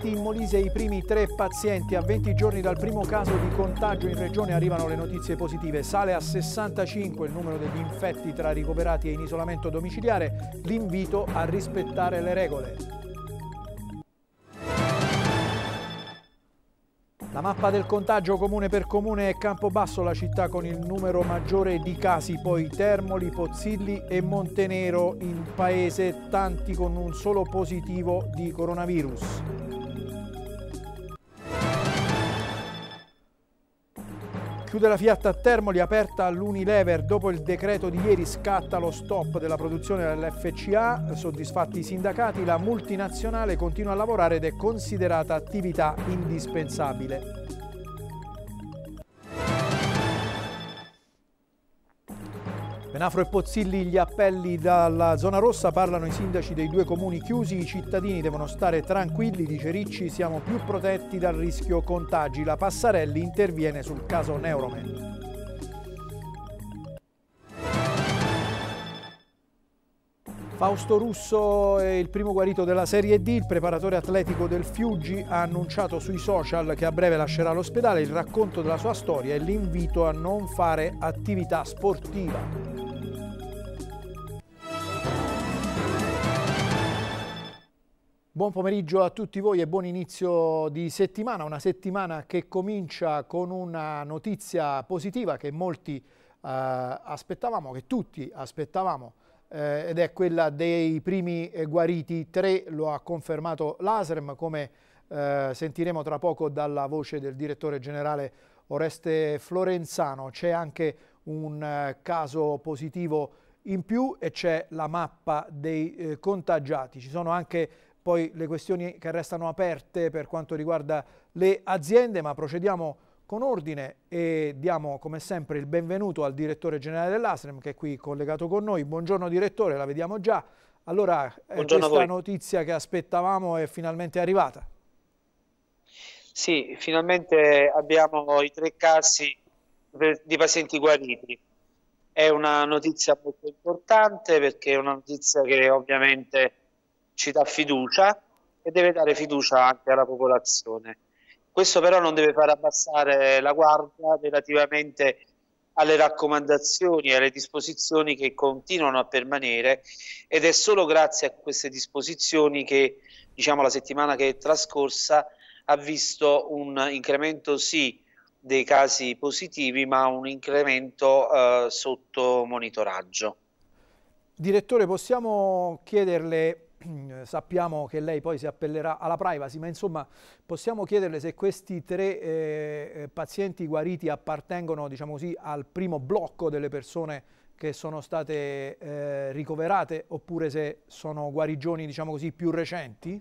Sentiti in Molise i primi tre pazienti. A 20 giorni dal primo caso di contagio in regione arrivano le notizie positive. Sale a 65 il numero degli infetti tra ricoverati e in isolamento domiciliare. L'invito a rispettare le regole. La mappa del contagio comune per comune è Campobasso, la città con il numero maggiore di casi, poi Termoli, Pozzilli e Montenero in paese, tanti con un solo positivo di coronavirus. Chiude la Fiat a Termoli, aperta all'Unilever. Dopo il decreto di ieri scatta lo stop della produzione dell'FCA. Soddisfatti i sindacati, la multinazionale continua a lavorare ed è considerata attività indispensabile. Benafro e Pozzilli gli appelli dalla zona rossa, parlano i sindaci dei due comuni chiusi, i cittadini devono stare tranquilli, dice Ricci, siamo più protetti dal rischio contagi. La Passarelli interviene sul caso Neuromed. Fausto Russo è il primo guarito della Serie D, il preparatore atletico del Fiuggi ha annunciato sui social che a breve lascerà l'ospedale il racconto della sua storia e l'invito a non fare attività sportiva. Buon pomeriggio a tutti voi e buon inizio di settimana, una settimana che comincia con una notizia positiva che molti eh, aspettavamo, che tutti aspettavamo eh, ed è quella dei primi eh, guariti. Tre lo ha confermato l'ASREM, come eh, sentiremo tra poco dalla voce del direttore generale Oreste Florenzano. C'è anche un eh, caso positivo in più e c'è la mappa dei eh, contagiati. Ci sono anche poi le questioni che restano aperte per quanto riguarda le aziende, ma procediamo con ordine e diamo come sempre il benvenuto al direttore generale dell'ASREM che è qui collegato con noi. Buongiorno direttore, la vediamo già. Allora, eh, Buongiorno questa notizia che aspettavamo è finalmente arrivata. Sì, finalmente abbiamo i tre casi di pazienti guariti. È una notizia molto importante perché è una notizia che ovviamente ci dà fiducia e deve dare fiducia anche alla popolazione questo però non deve far abbassare la guardia relativamente alle raccomandazioni e alle disposizioni che continuano a permanere ed è solo grazie a queste disposizioni che diciamo, la settimana che è trascorsa ha visto un incremento sì dei casi positivi ma un incremento eh, sotto monitoraggio. Direttore possiamo chiederle sappiamo che lei poi si appellerà alla privacy, ma insomma possiamo chiederle se questi tre eh, eh, pazienti guariti appartengono diciamo così, al primo blocco delle persone che sono state eh, ricoverate oppure se sono guarigioni diciamo così, più recenti?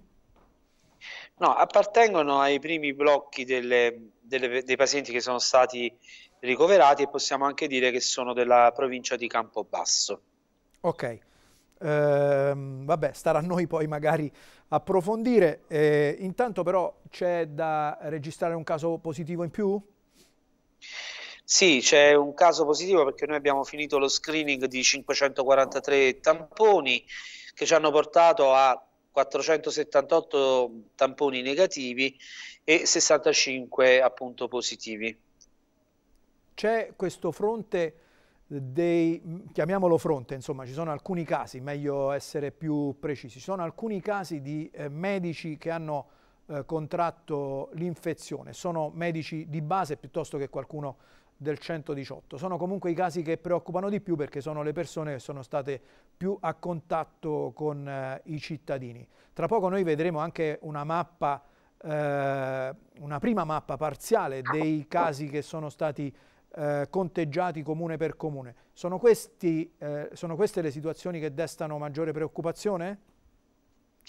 No, appartengono ai primi blocchi delle, delle, dei pazienti che sono stati ricoverati e possiamo anche dire che sono della provincia di Campobasso. Ok. Ehm, vabbè, starà a noi poi magari approfondire. Eh, intanto però c'è da registrare un caso positivo in più? Sì, c'è un caso positivo perché noi abbiamo finito lo screening di 543 tamponi che ci hanno portato a 478 tamponi negativi e 65 appunto positivi. C'è questo fronte dei, chiamiamolo fronte, insomma ci sono alcuni casi, meglio essere più precisi, ci sono alcuni casi di eh, medici che hanno eh, contratto l'infezione, sono medici di base piuttosto che qualcuno del 118. Sono comunque i casi che preoccupano di più perché sono le persone che sono state più a contatto con eh, i cittadini. Tra poco noi vedremo anche una mappa, eh, una prima mappa parziale dei casi che sono stati eh, conteggiati comune per comune. Sono, questi, eh, sono, queste le situazioni che destano maggiore preoccupazione?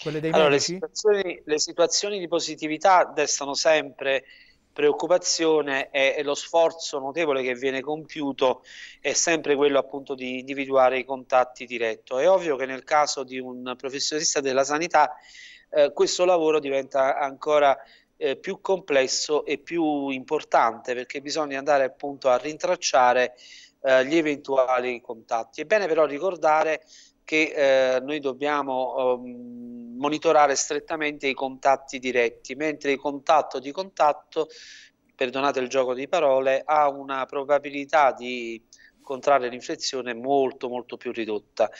Quelle dei allora, Le situazioni, le situazioni di positività destano sempre preoccupazione e, e, lo sforzo notevole che viene compiuto è sempre quello appunto di individuare i contatti diretto. È ovvio che nel caso di un professionista della sanità eh, questo lavoro diventa ancora eh, più complesso e più importante perché bisogna andare appunto a rintracciare eh, gli eventuali contatti. È bene però ricordare che eh, noi dobbiamo um, monitorare strettamente i contatti diretti, mentre il contatto di contatto, perdonate il gioco di parole, ha una probabilità di scontrare l'infezione molto molto più ridotta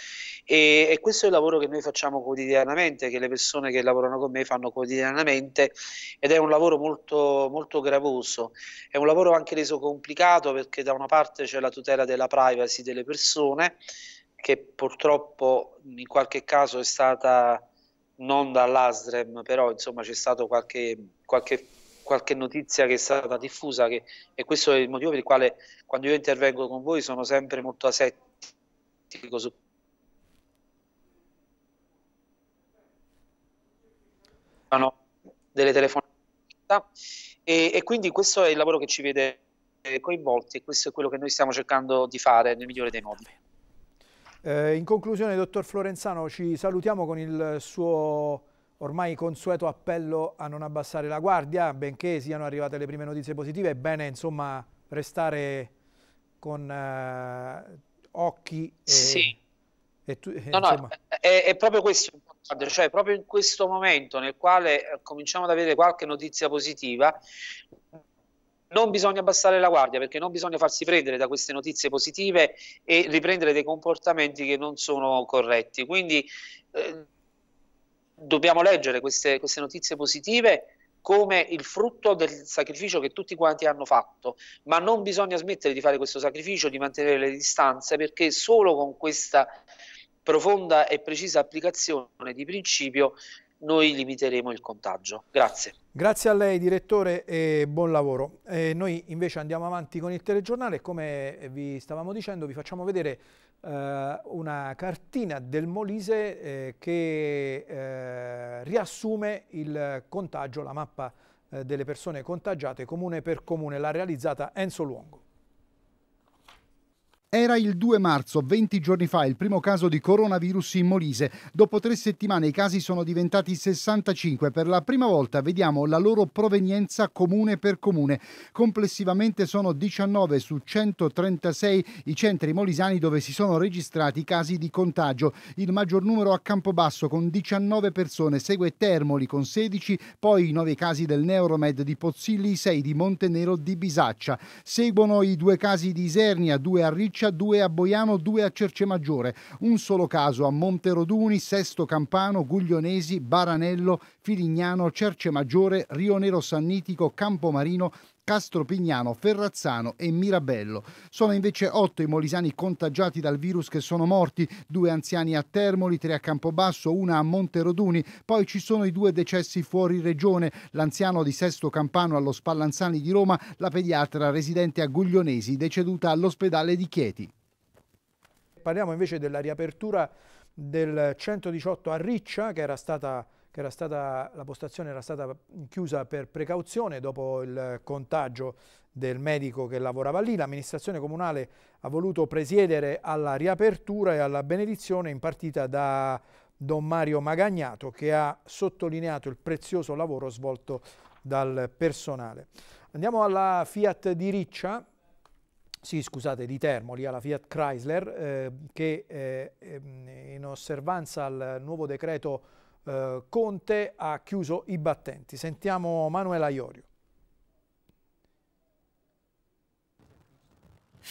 e, e, questo è il lavoro che noi facciamo quotidianamente, che le persone che lavorano con me fanno quotidianamente ed è un lavoro molto, molto gravoso, è un lavoro anche reso complicato perché da una parte c'è la tutela della privacy delle persone che purtroppo in qualche caso è stata non dall'ASDREM però insomma c'è stato qualche, qualche qualche notizia che è stata diffusa che, e questo è il motivo per il quale quando io intervengo con voi sono sempre molto asettico su no, delle telefonate e, e quindi questo è il lavoro che ci vede eh, coinvolti e questo è quello che noi stiamo cercando di fare nel migliore dei modi. Eh, in conclusione, dottor Florenzano, ci salutiamo con il suo ormai consueto appello a non abbassare la guardia, benché siano arrivate le prime notizie positive, è bene insomma restare con eh, occhi e, sì. e tu, eh, no, no, è, è, proprio questo cioè proprio in questo momento nel quale eh, cominciamo ad avere qualche notizia positiva non bisogna abbassare la guardia perché non bisogna farsi prendere da queste notizie positive e riprendere dei comportamenti che non sono corretti quindi eh, dobbiamo leggere queste, queste notizie positive come il frutto del sacrificio che tutti quanti hanno fatto, ma non bisogna smettere di fare questo sacrificio, di mantenere le distanze, perché solo con questa profonda e precisa applicazione di principio noi limiteremo il contagio. Grazie. Grazie a lei direttore e buon lavoro. E noi invece andiamo avanti con il telegiornale, e come vi stavamo dicendo vi facciamo vedere eh, una cartina del Molise eh, che eh, riassume il contagio, la mappa eh, delle persone contagiate comune per comune, l'ha realizzata Enzo Luongo. Era il 2 marzo, 20 giorni fa, il primo caso di coronavirus in Molise. Dopo tre settimane i casi sono diventati 65. Per la prima volta vediamo la loro provenienza comune per comune. Complessivamente sono 19 su 136 i centri molisani dove si sono registrati casi di contagio. Il maggior numero a Campobasso con 19 persone, segue Termoli con 16, poi i 9 casi del Neuromed di Pozzilli, 6 di Montenero di Bisaccia. Seguono i due casi di Isernia, 2 a Riccio Roccia, due a Boiano, due a Cercemaggiore, un solo caso a Monteroduni, Sesto Campano, Guglionesi, Baranello, Filignano, Cercemaggiore, Rionero Sannitico, Campomarino Castropignano, Ferrazzano e Mirabello. Sono invece otto i molisani contagiati dal virus che sono morti, due anziani a Termoli, tre a Campobasso, una a Monteroduni, poi ci sono i due decessi fuori regione, l'anziano di Sesto Campano allo Spallanzani di Roma, la pediatra residente a Guglionesi, deceduta all'ospedale di Chieti. Parliamo invece della riapertura del 118 a Riccia che era stata che stata, la postazione era stata chiusa per precauzione dopo il contagio del medico che lavorava lì. L'amministrazione comunale ha voluto presiedere alla riapertura e alla benedizione impartita da Don Mario Magagnato che ha sottolineato il prezioso lavoro svolto dal personale. Andiamo alla Fiat di Riccia, sì, scusate, di Termoli alla Fiat Chrysler, eh, che eh, ehm, in osservanza al nuovo decreto eh, Conte ha chiuso i battenti. Sentiamo Manuela Iorio.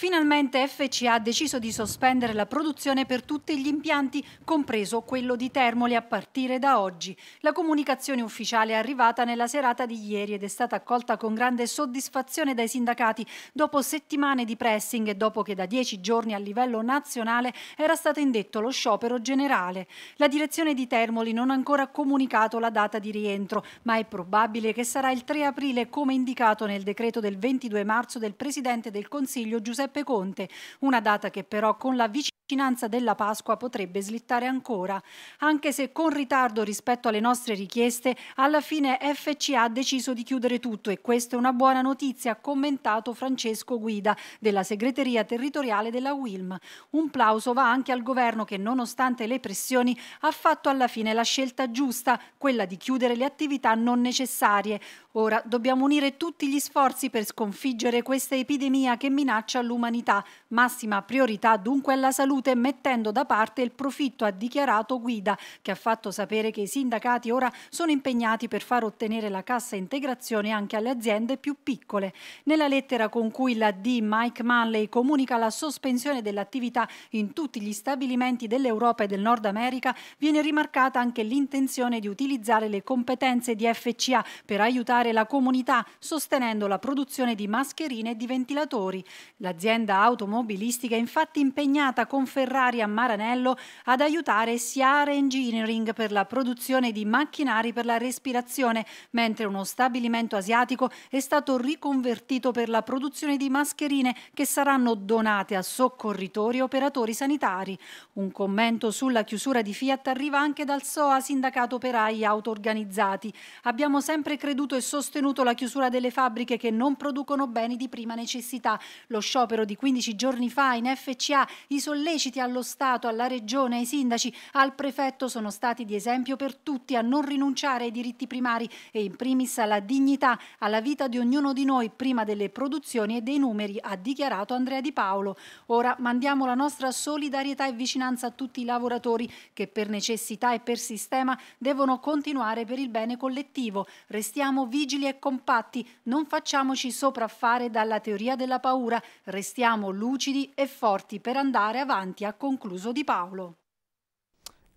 Finalmente FCA ha deciso di sospendere la produzione per tutti gli impianti, compreso quello di Termoli, a partire da oggi. La comunicazione ufficiale è arrivata nella serata di ieri ed è stata accolta con grande soddisfazione dai sindacati dopo settimane di pressing e dopo che da dieci giorni a livello nazionale era stato indetto lo sciopero generale. La direzione di Termoli non ha ancora comunicato la data di rientro, ma è probabile che sarà il 3 aprile come indicato nel decreto del 22 marzo del Presidente del Consiglio Giuseppe Giuseppe Conte, una data che però con la vicinanza vicinanza della Pasqua potrebbe slittare ancora, anche se con ritardo rispetto alle nostre richieste, alla fine FCA ha deciso di chiudere tutto e questa è una buona notizia, ha commentato Francesco Guida della segreteria territoriale della WILM. Un plauso va anche al governo che nonostante le pressioni ha fatto alla fine la scelta giusta, quella di chiudere le attività non necessarie. Ora dobbiamo unire tutti gli sforzi per sconfiggere questa epidemia che minaccia l'umanità. Massima priorità dunque alla salute salute mettendo da parte il profitto, ha dichiarato Guida, che ha fatto sapere che i sindacati ora sono impegnati per far ottenere la cassa integrazione anche alle aziende più piccole. Nella lettera con cui la D Mike Manley comunica la sospensione dell'attività in tutti gli stabilimenti dell'Europa e del Nord America, viene rimarcata anche l'intenzione di utilizzare le competenze di FCA per aiutare la comunità, sostenendo la produzione di mascherine e di ventilatori. L'azienda automobilistica è infatti impegnata con Ferrari a Maranello ad aiutare Siara Engineering per la produzione di macchinari per la respirazione, mentre uno stabilimento asiatico è stato riconvertito per la produzione di mascherine che saranno donate a soccorritori e operatori sanitari. Un commento sulla chiusura di Fiat arriva anche dal SOA, Sindacato Operai Autoorganizzati. Abbiamo sempre creduto e sostenuto la chiusura delle fabbriche che non producono beni di prima necessità. Lo sciopero di 15 giorni fa in FCA, i sollevamenti solleciti allo Stato, alla Regione, ai sindaci, al prefetto sono stati di esempio per tutti a non rinunciare ai diritti primari e in primis alla dignità, alla vita di ognuno di noi prima delle produzioni e dei numeri, ha dichiarato Andrea Di Paolo. Ora mandiamo la nostra solidarietà e vicinanza a tutti i lavoratori che per necessità e per sistema devono continuare per il bene collettivo. Restiamo vigili e compatti, non facciamoci sopraffare dalla teoria della paura, restiamo lucidi e forti per andare avanti avanti, ha concluso Di Paolo.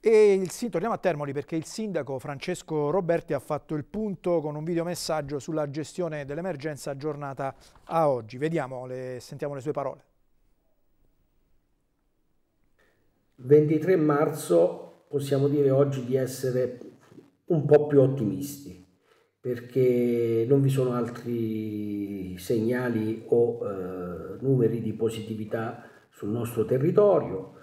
E sì, torniamo a Termoli perché il sindaco Francesco Roberti ha fatto il punto con un videomessaggio sulla gestione dell'emergenza aggiornata a oggi. Vediamo, le, sentiamo le sue parole. 23 marzo possiamo dire oggi di essere un po' più ottimisti perché non vi sono altri segnali o eh, numeri di positività sul nostro territorio.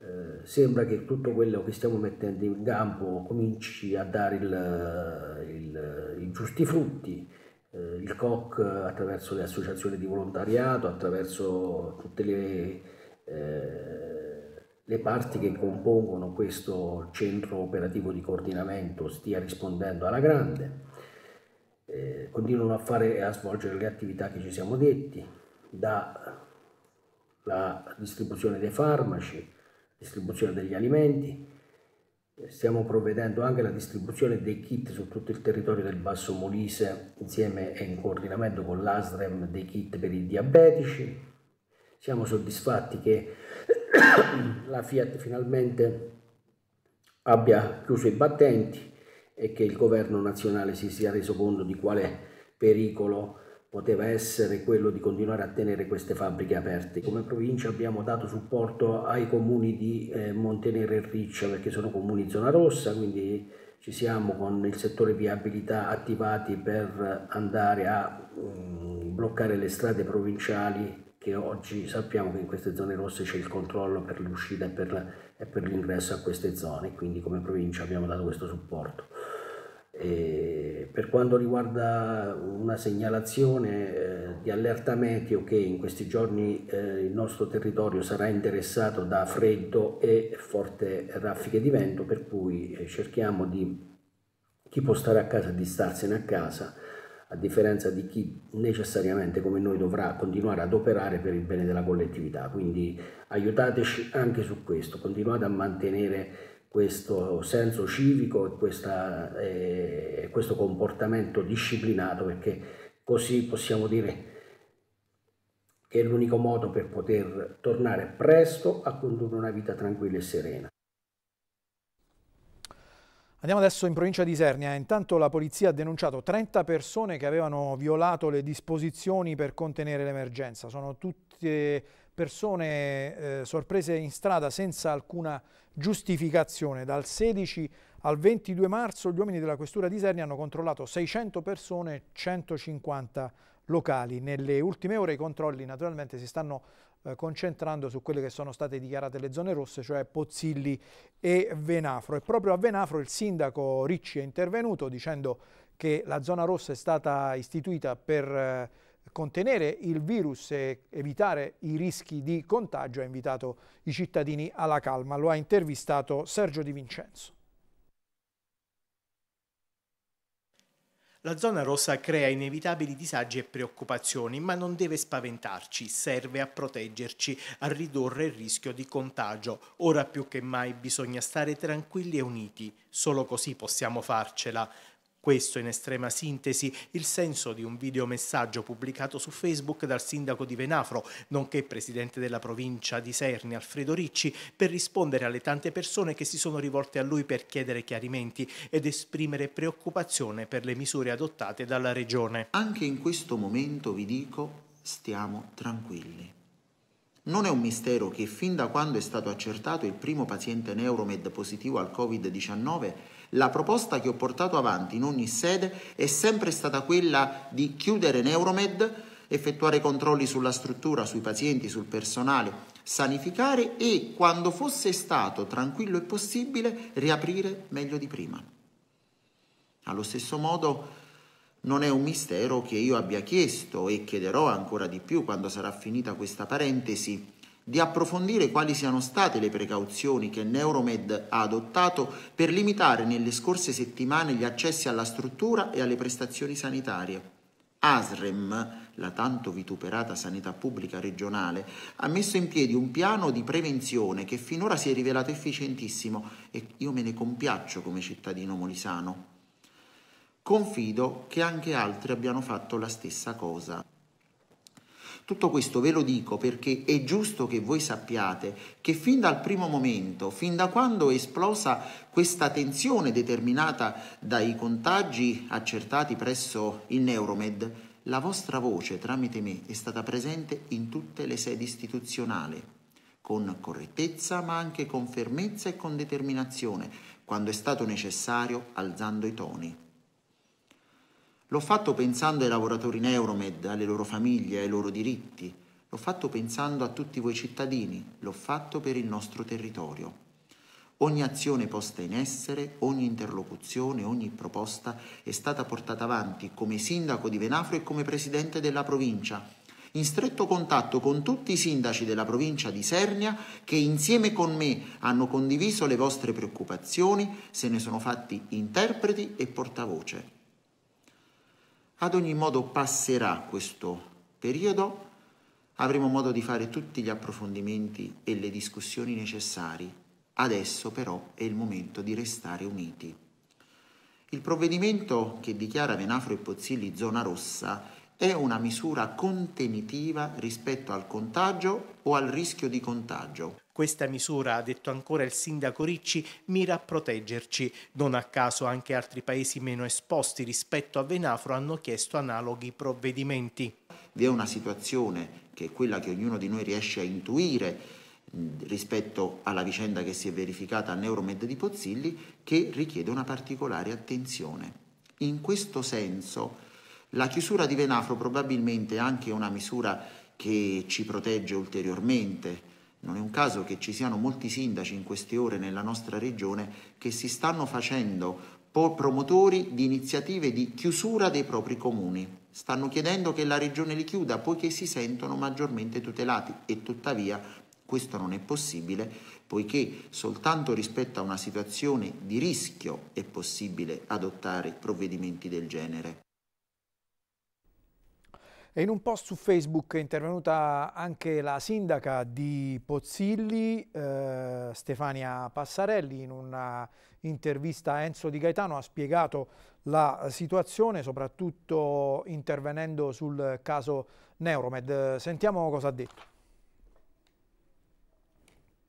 Eh, sembra che tutto quello che stiamo mettendo in campo cominci a dare il, il, i giusti frutti. Eh, il COC attraverso le associazioni di volontariato, attraverso tutte le, eh, le parti che compongono questo centro operativo di coordinamento, stia rispondendo alla grande. Eh, continuano a, fare, e a svolgere le attività che ci siamo detti, da la distribuzione dei farmaci, distribuzione degli alimenti, stiamo provvedendo anche alla distribuzione dei kit su tutto il territorio del Basso Molise insieme e in coordinamento con l'ASREM dei kit per i diabetici. Siamo soddisfatti che la Fiat finalmente abbia chiuso i battenti e che il governo nazionale si sia reso conto di quale pericolo poteva essere quello di continuare a tenere queste fabbriche aperte. Come provincia abbiamo dato supporto ai comuni di eh, Montenero e Riccia perché sono comuni in zona rossa, quindi ci siamo con il settore viabilità attivati per andare a um, bloccare le strade provinciali che oggi sappiamo che in queste zone rosse c'è il controllo per l'uscita e per, la, e per l'ingresso a queste zone, quindi come provincia abbiamo dato questo supporto. E per quanto riguarda una segnalazione eh, di allerta meteo che in questi giorni eh, il nostro territorio sarà interessato da freddo e forte raffiche di vento, per cui eh, cerchiamo di chi può stare a casa di starsene a casa, a differenza di chi necessariamente come noi dovrà continuare ad operare per il bene della collettività. Quindi aiutateci anche su questo, continuate a mantenere questo senso civico e, questa, e eh, questo comportamento disciplinato perché così possiamo dire che è l'unico modo per poter tornare presto a condurre una vita tranquilla e serena. Andiamo adesso in provincia di Sernia. Intanto la polizia ha denunciato 30 persone che avevano violato le disposizioni per contenere l'emergenza. Sono tutte persone eh, sorprese in strada senza alcuna giustificazione. Dal 16 al 22 marzo gli uomini della questura di Serni hanno controllato 600 persone e 150 locali. Nelle ultime ore i controlli naturalmente si stanno eh, concentrando su quelle che sono state dichiarate le zone rosse, cioè Pozzilli e Venafro. E proprio a Venafro il sindaco Ricci è intervenuto dicendo che la zona rossa è stata istituita per... Eh, contenere il virus e evitare i rischi di contagio ha invitato i cittadini alla calma. Lo ha intervistato Sergio Di Vincenzo. La zona rossa crea inevitabili disagi e preoccupazioni, ma non deve spaventarci, serve a proteggerci, a ridurre il rischio di contagio. Ora più che mai bisogna stare tranquilli e uniti, solo così possiamo farcela. Questo in estrema sintesi il senso di un videomessaggio pubblicato su Facebook dal sindaco di Venafro, nonché presidente della provincia di Serni, Alfredo Ricci, per rispondere alle tante persone che si sono rivolte a lui per chiedere chiarimenti ed esprimere preoccupazione per le misure adottate dalla regione. Anche in questo momento vi dico, stiamo tranquilli. Non è un mistero che fin da quando è stato accertato il primo paziente Neuromed positivo al Covid-19, la proposta che ho portato avanti in ogni sede è sempre stata quella di chiudere Neuromed, effettuare controlli sulla struttura, sui pazienti, sul personale, sanificare e, quando fosse stato tranquillo e possibile, riaprire meglio di prima. Allo stesso modo, non è un mistero che io abbia chiesto e chiederò ancora di più quando sarà finita questa parentesi di approfondire quali siano state le precauzioni che Neuromed ha adottato per limitare nelle scorse settimane gli accessi alla struttura e alle prestazioni sanitarie. ASREM, la tanto vituperata sanità pubblica regionale, ha messo in piedi un piano di prevenzione che finora si è rivelato efficientissimo e io me ne compiaccio come cittadino molisano. Confido che anche altri abbiano fatto la stessa cosa. Tutto questo ve lo dico perché è giusto che voi sappiate che fin dal primo momento, fin da quando è esplosa questa tensione determinata dai contagi accertati presso il Neuromed, la vostra voce tramite me è stata presente in tutte le sedi istituzionali, con correttezza ma anche con fermezza e con determinazione, quando è stato necessario alzando i toni. L'ho fatto pensando ai lavoratori in Euromed, alle loro famiglie, ai loro diritti. L'ho fatto pensando a tutti voi cittadini. L'ho fatto per il nostro territorio. Ogni azione posta in essere, ogni interlocuzione, ogni proposta è stata portata avanti come sindaco di Venafro e come presidente della provincia, in stretto contatto con tutti i sindaci della provincia di Sernia che insieme con me hanno condiviso le vostre preoccupazioni, se ne sono fatti interpreti e portavoce. Ad ogni modo passerà questo periodo, avremo modo di fare tutti gli approfondimenti e le discussioni necessari. Adesso però è il momento di restare uniti. Il provvedimento che dichiara Venafro e Pozzilli zona rossa è una misura contenitiva rispetto al contagio o al rischio di contagio questa misura, ha detto ancora il sindaco Ricci, mira a proteggerci. Non a caso anche altri paesi meno esposti rispetto a Venafro hanno chiesto analoghi provvedimenti. Vi è una situazione che è quella che ognuno di noi riesce a intuire rispetto alla vicenda che si è verificata a Neuromed di Pozzilli che richiede una particolare attenzione. In questo senso la chiusura di Venafro probabilmente è anche una misura che ci protegge ulteriormente non è un caso che ci siano molti sindaci in queste ore nella nostra regione che si stanno facendo promotori di iniziative di chiusura dei propri comuni. Stanno chiedendo che la regione li chiuda poiché si sentono maggiormente tutelati e tuttavia questo non è possibile poiché soltanto rispetto a una situazione di rischio è possibile adottare provvedimenti del genere. E in un post su Facebook è intervenuta anche la sindaca di Pozzilli, eh, Stefania Passarelli, in una intervista a Enzo Di Gaetano ha spiegato la situazione, soprattutto intervenendo sul caso Neuromed. Sentiamo cosa ha detto.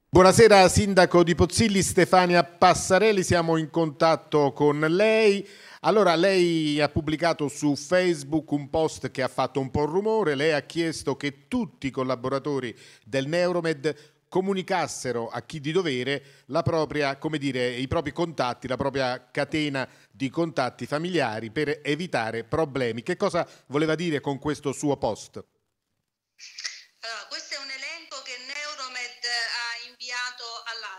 Buonasera Sindaco di Pozzilli, Stefania Passarelli, siamo in contatto con lei. Allora, lei ha pubblicato su Facebook un post che ha fatto un po' rumore, lei ha chiesto che tutti i collaboratori del Neuromed comunicassero a chi di dovere propria, dire, i propri contatti, la propria catena di contatti familiari per evitare problemi. Che cosa voleva dire con questo suo post? Allora, questo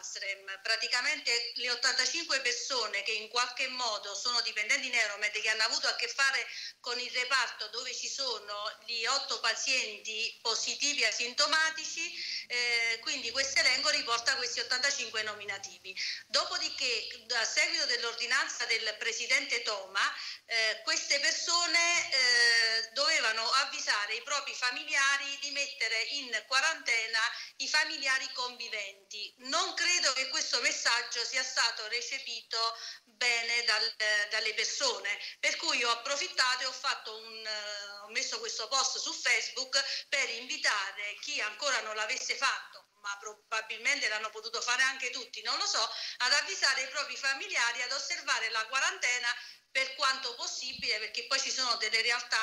ASREM, praticamente le 85 persone che in qualche modo sono dipendenti in che hanno avuto a che fare con il reparto dove ci sono gli 8 pazienti positivi asintomatici, eh, quindi questo elenco riporta questi 85 nominativi. Dopodiché, a seguito dell'ordinanza del Presidente Toma, eh, queste persone eh, dovevano avvisare i propri familiari di mettere in quarantena i familiari conviventi. Non credo credo che questo messaggio sia stato recepito bene dal, dalle persone, per cui ho approfittato e ho, un, eh, ho messo questo post su Facebook per invitare chi ancora non l'avesse fatto ma probabilmente l'hanno potuto fare anche tutti, non lo so, ad avvisare i propri familiari ad osservare la quarantena per quanto possibile, perché poi ci sono delle realtà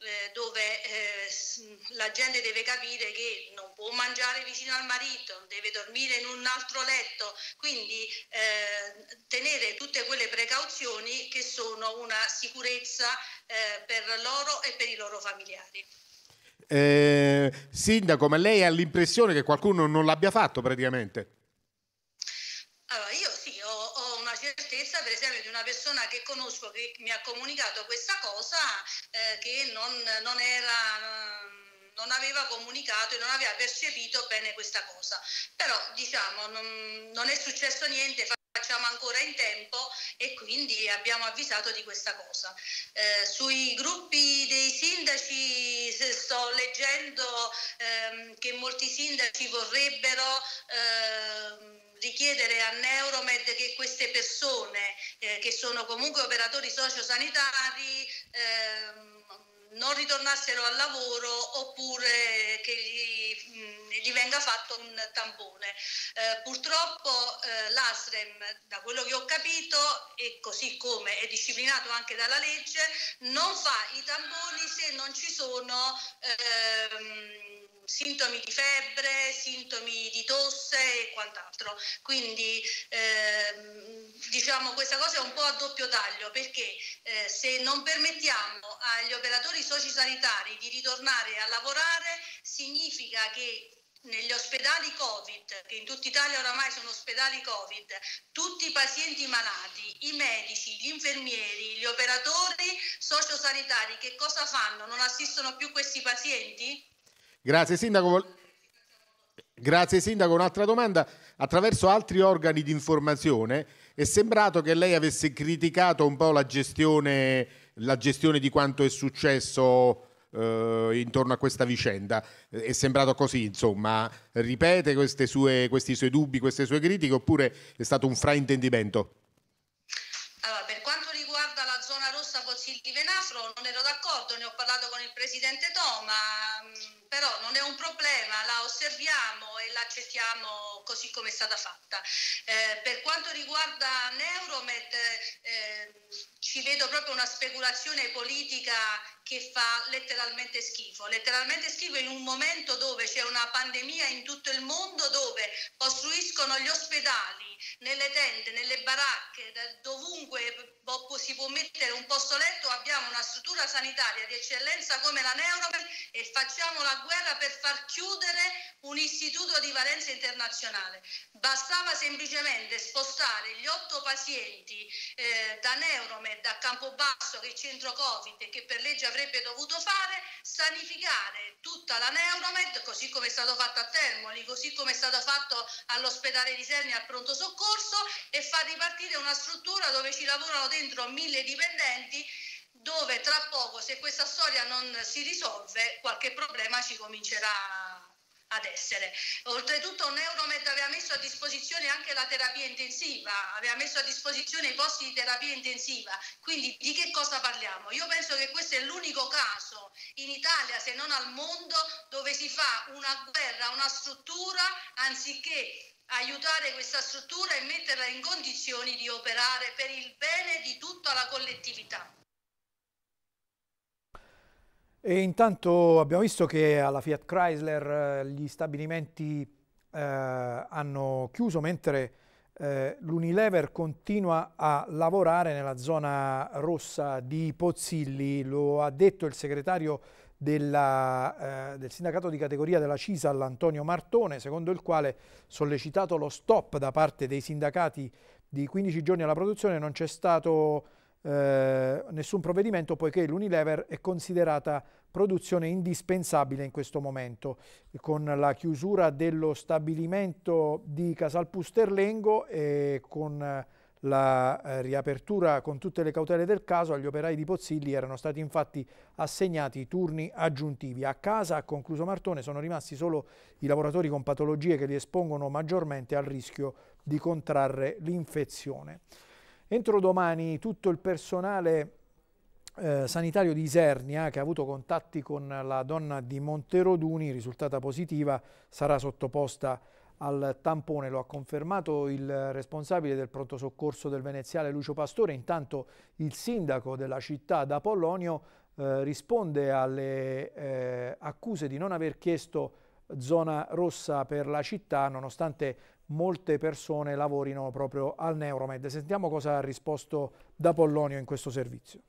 eh, dove eh, la gente deve capire che non può mangiare vicino al marito, deve dormire in un altro letto, quindi eh, tenere tutte quelle precauzioni che sono una sicurezza eh, per loro e per i loro familiari. Eh, sindaco, ma lei ha l'impressione che qualcuno non l'abbia fatto praticamente? Allora, io una persona che conosco che mi ha comunicato questa cosa eh, che non, non era mm, non aveva comunicato e non aveva percepito bene questa cosa. Però diciamo non, non, è successo niente, facciamo ancora in tempo e quindi abbiamo avvisato di questa cosa. Eh, sui gruppi dei sindaci sto leggendo ehm, che molti sindaci vorrebbero... Ehm, richiedere a Neuromed che queste persone, eh, che sono comunque operatori sociosanitari, ehm, non ritornassero al lavoro oppure che gli, mm, gli venga fatto un tampone. Eh, purtroppo eh, l'ASREM, da quello che ho capito, e così come è disciplinato anche dalla legge, non fa i tamponi se non ci sono... Ehm, sintomi di febbre, sintomi di tosse e quant'altro. Quindi ehm, diciamo questa cosa è un po' a doppio taglio perché eh, se non permettiamo agli operatori sociosanitari di ritornare a lavorare significa che negli ospedali Covid, che in tutta Italia oramai sono ospedali Covid, tutti i pazienti malati, i medici, gli infermieri, gli operatori sociosanitari che cosa fanno? Non assistono più questi pazienti? Grazie Sindaco. Grazie Sindaco, un'altra domanda. Attraverso altri organi di informazione è sembrato che lei avesse criticato un po' la gestione, la gestione di quanto è successo eh, intorno a questa vicenda. È sembrato così, insomma. Ripete sue, questi suoi dubbi, queste sue critiche oppure è stato un fraintendimento? Allora, per quanto riguarda la zona rossa Pozzilli Venafro non ero d'accordo, ne ho parlato con il Presidente Toma mm, però non è un problema, la osserviamo e l'accettiamo così come è stata fatta. Eh, per quanto riguarda Neuromed, eh, ci vedo proprio una speculazione politica che fa letteralmente schifo, letteralmente schifo in un momento dove c'è una pandemia in tutto il mondo dove costruiscono gli ospedali nelle tende, nelle baracche, dovunque si può mettere un posto letto, abbiamo una struttura sanitaria di eccellenza come la Neuropel e facciamo la guerra per far chiudere un istituto di valenza internazionale. Bastava semplicemente spostare gli otto pazienti eh, da Neuromed, a Campobasso, che è il centro Covid, e che per legge avrebbe dovuto fare, sanificare tutta la Neuromed, così come è stato fatto a Termoli, così come è stato fatto all'ospedale di Serni al pronto soccorso soccorso e fa ripartire una struttura dove ci lavorano dentro mille dipendenti dove tra poco, se questa storia non si risolve, qualche problema ci comincerà ad essere. Oltretutto Neuromed aveva messo a disposizione anche la terapia intensiva, aveva messo a disposizione i posti di terapia intensiva, quindi di che cosa parliamo? Io penso che questo è l'unico caso in Italia, se non al mondo, dove si fa una guerra, una struttura, anziché aiutare questa struttura e metterla in condizioni di operare per il bene di tutta la collettività. E intanto abbiamo visto che alla Fiat Chrysler eh, gli stabilimenti eh, hanno chiuso mentre eh, l'Unilever continua a lavorare nella zona rossa di Pozzilli, lo ha detto il segretario della, eh, del sindacato di categoria della CISA all'Antonio Martone, secondo il quale sollecitato lo stop da parte dei sindacati di 15 giorni alla produzione non c'è stato eh, nessun provvedimento poiché l'Unilever è considerata produzione indispensabile in questo momento con la chiusura dello stabilimento di Casalpusterlengo e con la eh, riapertura con tutte le cautele del caso agli operai di Pozzilli erano stati infatti assegnati turni aggiuntivi. A casa, ha concluso Martone, sono rimasti solo i lavoratori con patologie che li espongono maggiormente al rischio di contrarre l'infezione. Entro domani tutto il personale eh, sanitario di Isernia che ha avuto contatti con la donna di Monteroduni risultata positiva sarà sottoposta a al tampone, lo ha confermato il responsabile del pronto soccorso del veneziale Lucio Pastore, intanto il sindaco della città d'Apollonio eh, risponde alle eh, accuse di non aver chiesto zona rossa per la città nonostante molte persone lavorino proprio al Neuromed. Sentiamo cosa ha risposto d'Apollonio in questo servizio.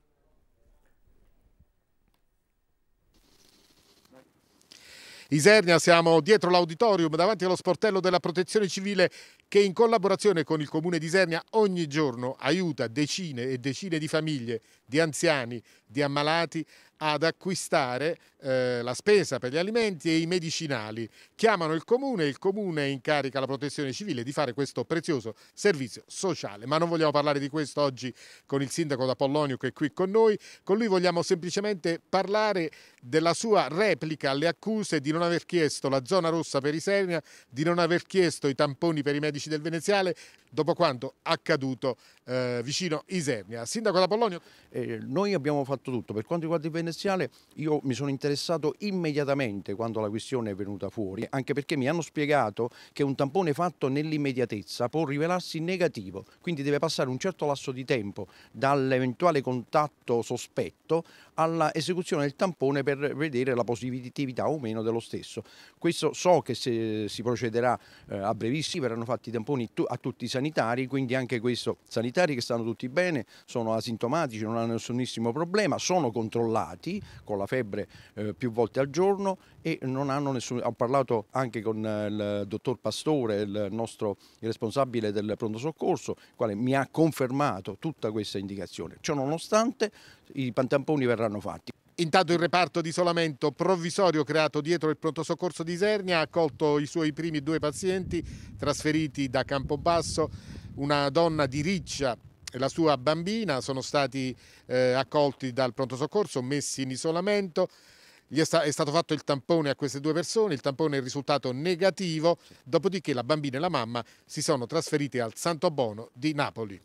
Isernia, siamo dietro l'auditorium davanti allo sportello della protezione civile che in collaborazione con il comune di Isernia ogni giorno aiuta decine e decine di famiglie, di anziani, di ammalati ad acquistare eh, la spesa per gli alimenti e i medicinali. Chiamano il comune e il comune incarica la protezione civile di fare questo prezioso servizio sociale. Ma non vogliamo parlare di questo oggi con il sindaco da Pollonio che è qui con noi. Con lui vogliamo semplicemente parlare della sua replica alle accuse di non aver chiesto la zona rossa per Isernia, di non aver chiesto i tamponi per i medici del Veneziale dopo quanto accaduto eh, vicino Isernia. Sindaco da Pollonio. Eh, noi abbiamo fatto tutto. Per quanto riguarda il Veneziale io mi sono interessato immediatamente quando la questione è venuta fuori, anche perché mi hanno spiegato che un tampone fatto nell'immediatezza può rivelarsi negativo, quindi deve passare un certo lasso di tempo dall'eventuale contatto sospetto alla esecuzione del tampone per vedere la positività o meno dello stesso. Questo so che se si procederà eh, a brevissimo verranno fatti i tamponi a tutti i sanitari, quindi anche questo sanitari che stanno tutti bene, sono asintomatici, non hanno nessunissimo problema, sono controllati con la febbre eh, più volte al giorno e non hanno nessun... Ho parlato anche con eh, il dottor Pastore, il nostro responsabile del pronto soccorso, il quale mi ha confermato tutta questa indicazione. Ciò nonostante i pantamponi verranno verranno fatti. Intanto il reparto di isolamento provvisorio creato dietro il pronto soccorso di Isernia ha accolto i suoi primi due pazienti trasferiti da Campobasso, una donna di Riccia e la sua bambina sono stati eh, accolti dal pronto soccorso, messi in isolamento. È, sta è, stato fatto il tampone a queste due persone, il tampone è risultato negativo, dopodiché la bambina e la mamma si sono trasferiti al Santo Bono di Napoli.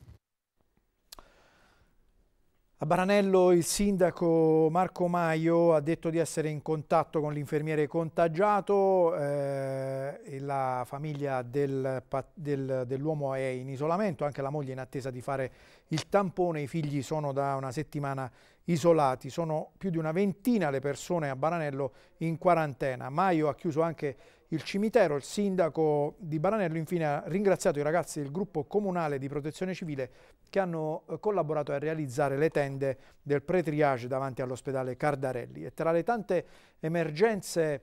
A Baranello il sindaco Marco Maio ha detto di essere in contatto con l'infermiere contagiato, eh, e la famiglia del, del, dell'uomo è in isolamento, anche la moglie è in attesa di fare il tampone, i figli sono da una settimana isolati, sono più di una ventina le persone a Baranello in quarantena. Maio ha chiuso anche il cimitero. Il sindaco di Baranello infine ha ringraziato i ragazzi del gruppo comunale di protezione civile che hanno eh, collaborato a realizzare le tende del pre-triage davanti all'ospedale Cardarelli. E tra le tante emergenze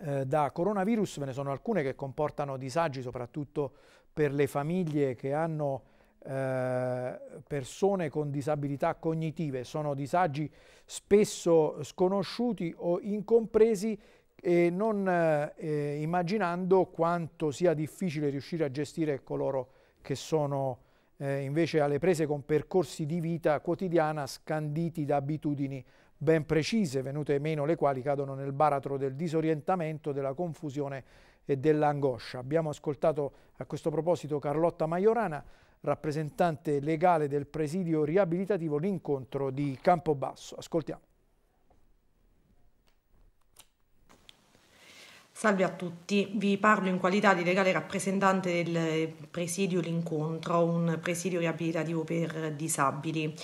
eh, da coronavirus ve ne sono alcune che comportano disagi soprattutto per le famiglie che hanno eh, persone con disabilità cognitive. Sono disagi spesso sconosciuti o incompresi e non eh, immaginando quanto sia difficile riuscire a gestire coloro che sono eh, invece alle prese con percorsi di vita quotidiana scanditi da abitudini ben precise, venute meno le quali cadono nel baratro del disorientamento, della confusione e dell'angoscia. Abbiamo ascoltato a questo proposito Carlotta Maiorana, rappresentante legale del presidio riabilitativo, l'incontro di Campobasso. Ascoltiamo. Salve a tutti, vi parlo in qualità di legale rappresentante del Presidio L'Incontro, un presidio riabilitativo per disabili.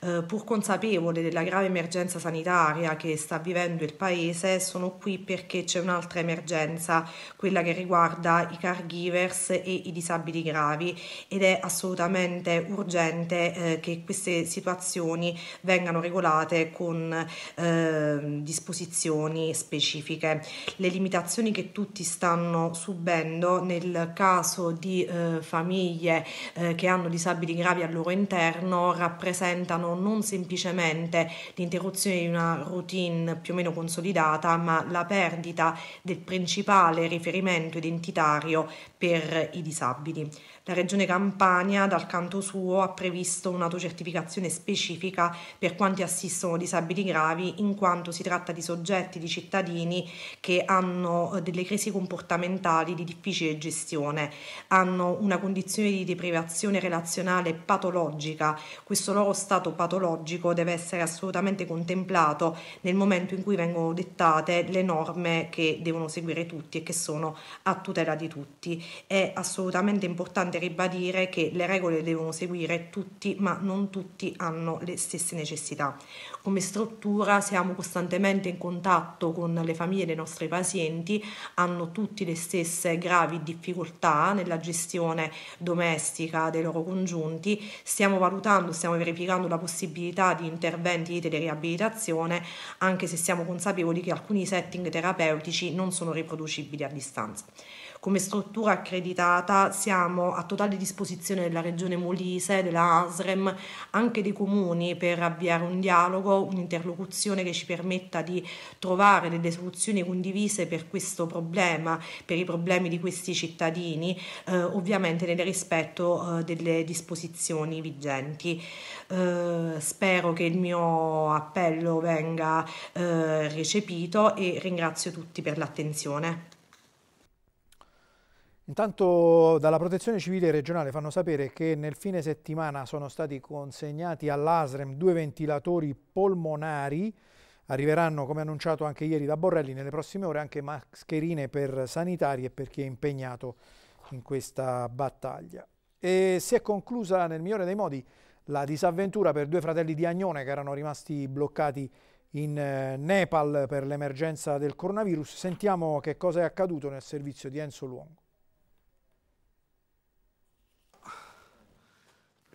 Eh, pur consapevole della grave emergenza sanitaria che sta vivendo il Paese, sono qui perché c'è un'altra emergenza, quella che riguarda i caregivers e i disabili gravi ed è assolutamente urgente eh, che queste situazioni vengano regolate con eh, disposizioni specifiche. Le limitazioni situazioni che tutti stanno subendo nel caso di eh, famiglie eh, che hanno disabili gravi al loro interno rappresentano non semplicemente l'interruzione di una routine più o meno consolidata, ma la perdita del principale riferimento identitario per i disabili. La Regione Campania dal canto suo ha previsto un'autocertificazione specifica per quanti assistono disabili gravi in quanto si tratta di soggetti, di cittadini che hanno eh, delle crisi comportamentali di difficile gestione, hanno una condizione di deprivazione relazionale patologica. Questo loro stato patologico deve essere assolutamente contemplato nel momento in cui vengono dettate le norme che devono seguire tutti e che sono a tutela di tutti. È assolutamente importante importante ribadire che le regole devono seguire tutti, ma non tutti hanno le stesse necessità. Come struttura siamo costantemente in contatto con le famiglie dei nostri pazienti, hanno tutti le stesse gravi difficoltà nella gestione domestica dei loro congiunti, stiamo valutando, stiamo verificando la possibilità di interventi di teleriabilitazione, anche se siamo consapevoli che alcuni setting terapeutici non sono riproducibili a distanza come struttura accreditata siamo a totale disposizione della Regione Molise, della ASREM, anche dei comuni per avviare un dialogo, un'interlocuzione che ci permetta di trovare delle soluzioni condivise per questo problema, per i problemi di questi cittadini, eh, ovviamente nel rispetto eh, delle disposizioni vigenti. Eh, spero che il mio appello venga eh, recepito e ringrazio tutti per l'attenzione. Intanto dalla Protezione Civile regionale fanno sapere che nel fine settimana sono stati consegnati all'ASREM due ventilatori polmonari. Arriveranno, come annunciato anche ieri da Borrelli, nelle prossime ore anche mascherine per sanitari e per chi è impegnato in questa battaglia. E si è conclusa nel migliore dei modi la disavventura per due fratelli di Agnone che erano rimasti bloccati in eh, Nepal per l'emergenza del coronavirus. Sentiamo che cosa è accaduto nel servizio di Enzo Luongo.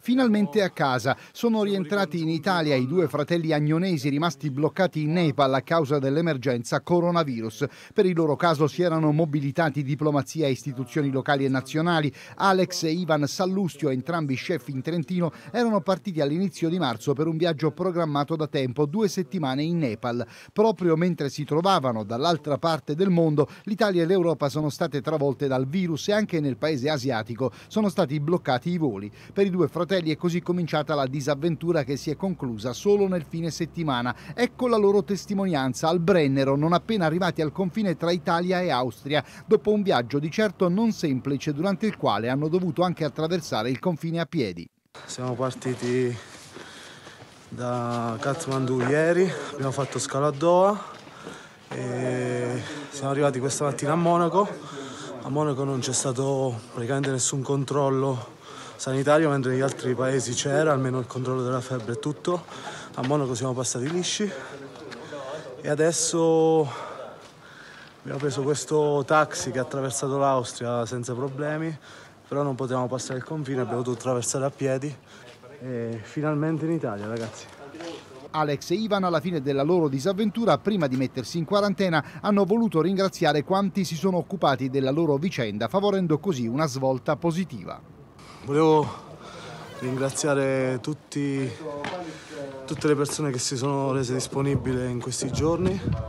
finalmente a casa. Sono rientrati in Italia i due fratelli agnonesi rimasti bloccati in Nepal a causa dell'emergenza coronavirus. Per il loro caso si erano mobilitati diplomazia e istituzioni locali e nazionali. Alex e Ivan Sallustio, entrambi chef in Trentino, erano partiti all'inizio di marzo per un viaggio programmato da tempo, due settimane in Nepal. Proprio mentre si trovavano dall'altra parte del mondo, l'Italia e l'Europa sono state travolte dal virus e anche nel paese asiatico sono stati bloccati i voli. Per i due fratelli fratelli è così cominciata la disavventura che si è conclusa solo nel fine settimana. Ecco la loro testimonianza al Brennero, non appena arrivati al confine tra Italia e Austria, dopo un viaggio di certo non semplice durante il quale hanno dovuto anche attraversare il confine a piedi. Siamo partiti da Kathmandu ieri, abbiamo fatto scalo a Doha e siamo arrivati questa mattina a Monaco. A Monaco non c'è stato praticamente nessun controllo sanitario, mentre negli altri paesi c'era, almeno il controllo della febbre e tutto. A Monaco siamo passati lisci e adesso abbiamo preso questo taxi che ha attraversato l'Austria senza problemi, però non potevamo passare il confine, abbiamo dovuto attraversare a piedi e finalmente in Italia ragazzi. Alex e Ivan alla fine della loro disavventura, prima di mettersi in quarantena, hanno voluto ringraziare quanti si sono occupati della loro vicenda, favorendo così una svolta positiva volevo ringraziare tutti, tutte le persone che si sono rese disponibili in questi giorni, a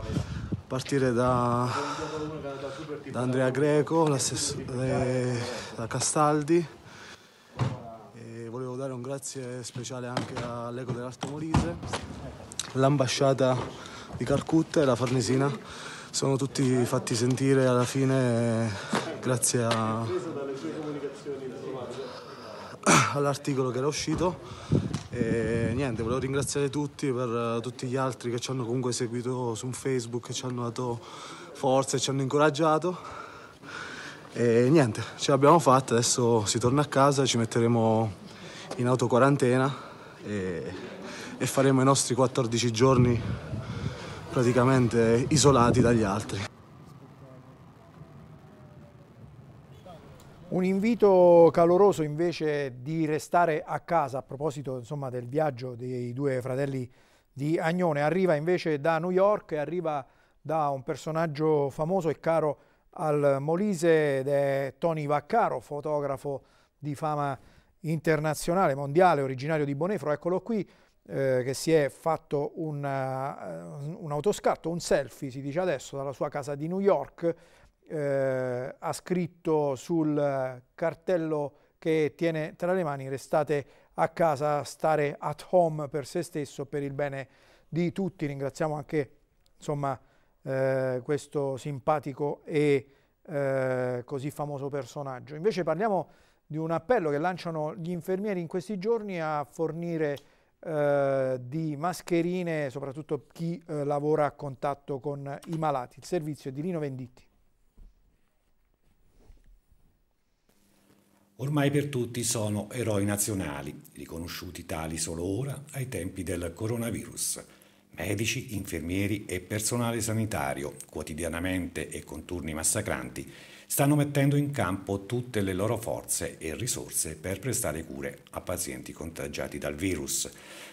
partire da, da Andrea Greco, da, eh, da Castaldi. E volevo dare un grazie speciale anche all'Eco dell'Alto Molise, l'ambasciata di Calcutta e la Farnesina. Sono tutti fatti sentire alla fine eh, grazie a, all'articolo che era uscito e niente, volevo ringraziare tutti per eh, tutti gli altri che ci hanno comunque seguito su Facebook, che ci hanno dato forza e ci hanno incoraggiato e niente, ce l'abbiamo fatta, adesso si torna a casa, ci metteremo in autoquarantena e, e faremo i nostri 14 giorni praticamente isolati dagli altri. Un invito caloroso invece di restare a casa a proposito insomma, del viaggio dei due fratelli di Agnone. Arriva invece da New York, arriva da un personaggio famoso e caro al Molise ed è Tony Vaccaro, fotografo di fama internazionale, mondiale, originario di Bonefro. Eccolo qui eh, che si è fatto un, eh, un autoscatto, un selfie si dice adesso, dalla sua casa di New York eh, ha scritto sul cartello che tiene tra le mani restate a casa, stare at home per se stesso, per il bene di tutti. Ringraziamo anche insomma, eh, questo simpatico e eh, così famoso personaggio. Invece parliamo di un appello che lanciano gli infermieri in questi giorni a fornire eh, di mascherine, soprattutto chi eh, lavora a contatto con i malati. Il servizio di Lino Venditti. ormai per tutti sono eroi nazionali, riconosciuti tali solo ora ai tempi del coronavirus. Medici, infermieri e personale sanitario, quotidianamente e con turni massacranti, stanno mettendo in campo tutte le loro forze e risorse per prestare cure a pazienti contagiati dal virus,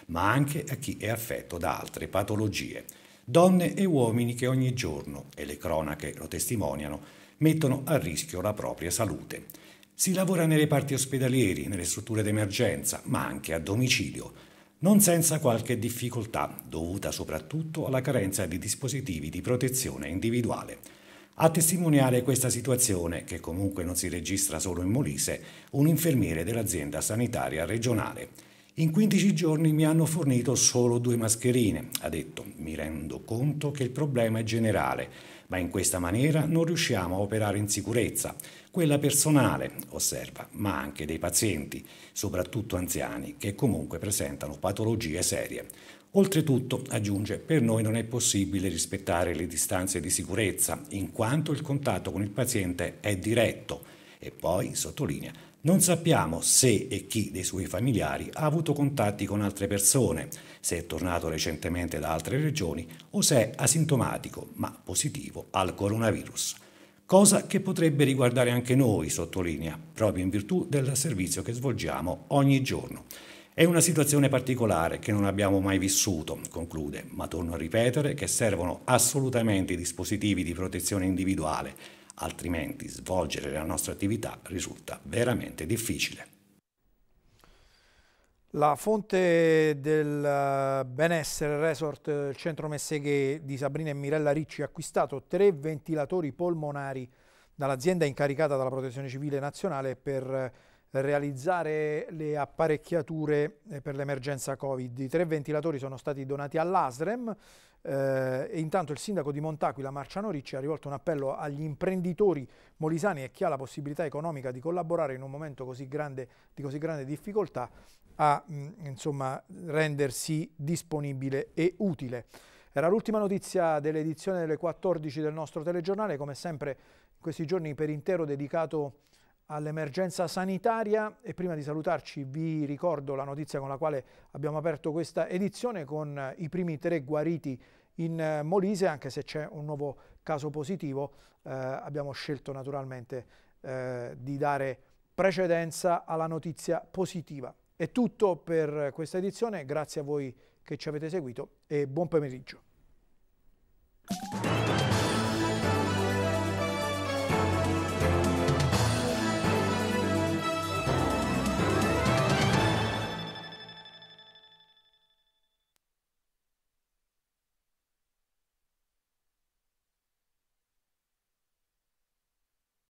ma anche a chi è affetto da altre patologie. Donne e uomini che ogni giorno, e le cronache lo testimoniano, mettono a rischio la propria salute. Si lavora nei reparti ospedalieri, nelle strutture d'emergenza, ma anche a domicilio, non senza qualche difficoltà, dovuta soprattutto alla carenza di dispositivi di protezione individuale. A testimoniare questa situazione, che comunque non si registra solo in Molise, un infermiere dell'azienda sanitaria regionale. In 15 giorni mi hanno fornito solo due mascherine, ha detto. Mi rendo conto che il problema è generale ma in questa maniera non riusciamo a operare in sicurezza, quella personale, osserva, ma anche dei pazienti, soprattutto anziani, che comunque presentano patologie serie. Oltretutto, aggiunge, per noi non è possibile rispettare le distanze di sicurezza, in quanto il contatto con il paziente è diretto. E poi, sottolinea, non sappiamo se e chi dei suoi familiari ha avuto contatti con altre persone, se è tornato recentemente da altre regioni o se è asintomatico ma positivo al coronavirus. Cosa che potrebbe riguardare anche noi, sottolinea, proprio in virtù del servizio che svolgiamo ogni giorno. È una situazione particolare che non abbiamo mai vissuto, conclude, ma torno a ripetere che servono assolutamente i dispositivi di protezione individuale altrimenti svolgere la nostra attività risulta veramente difficile. La fonte del eh, benessere resort eh, Centro Messeghe di Sabrina e Mirella Ricci ha acquistato tre ventilatori polmonari dall'azienda incaricata dalla Protezione Civile Nazionale per eh, realizzare le apparecchiature eh, per l'emergenza Covid. I tre ventilatori sono stati donati all'ASREM eh, e intanto il sindaco di Montaquila, Marciano Ricci, ha rivolto un appello agli imprenditori molisani e chi ha la possibilità economica di collaborare in un momento così grande, di così grande difficoltà a mh, mm, insomma, rendersi disponibile e utile. Era l'ultima notizia dell'edizione delle 14 del nostro telegiornale, come sempre in questi giorni per intero dedicato a all'emergenza sanitaria e prima di salutarci vi ricordo la notizia con la quale abbiamo aperto questa edizione con i primi tre guariti in eh, Molise, anche se c'è un nuovo caso positivo, eh, abbiamo scelto naturalmente eh, di dare precedenza alla notizia positiva. È tutto per questa edizione, grazie a voi che ci avete seguito e buon pomeriggio.